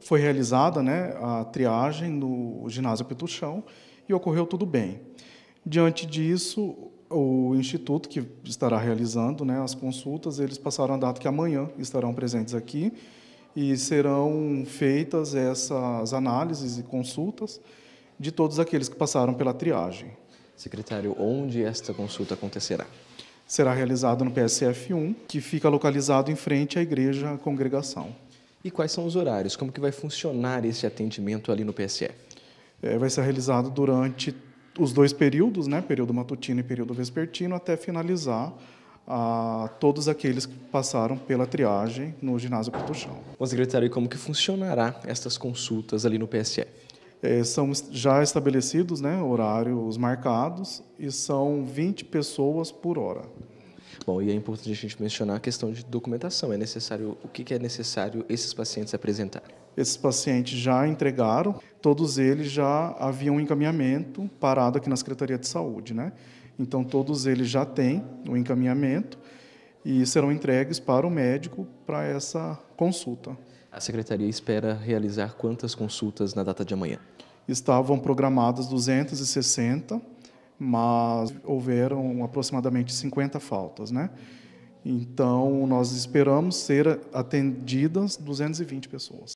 Foi realizada né, a triagem no ginásio Petuchão e ocorreu tudo bem. Diante disso, o instituto que estará realizando né, as consultas, eles passaram a data que amanhã estarão presentes aqui e serão feitas essas análises e consultas de todos aqueles que passaram pela triagem. Secretário, onde esta consulta acontecerá? Será realizada no PSF 1, que fica localizado em frente à Igreja Congregação. E quais são os horários? Como que vai funcionar esse atendimento ali no PSF? É, vai ser realizado durante os dois períodos, né, período matutino e período vespertino, até finalizar a ah, todos aqueles que passaram pela triagem no ginásio Patuchão. Bom, secretário, e como que funcionará estas consultas ali no PSF? É, são já estabelecidos né, horários marcados e são 20 pessoas por hora. Bom, e é importante a gente mencionar a questão de documentação. É necessário o que é necessário esses pacientes apresentarem? Esses pacientes já entregaram, todos eles já haviam um encaminhamento parado aqui na Secretaria de Saúde, né? Então todos eles já têm o um encaminhamento e serão entregues para o médico para essa consulta. A secretaria espera realizar quantas consultas na data de amanhã? Estavam programadas 260 mas houveram aproximadamente 50 faltas, né? Então, nós esperamos ser atendidas 220 pessoas.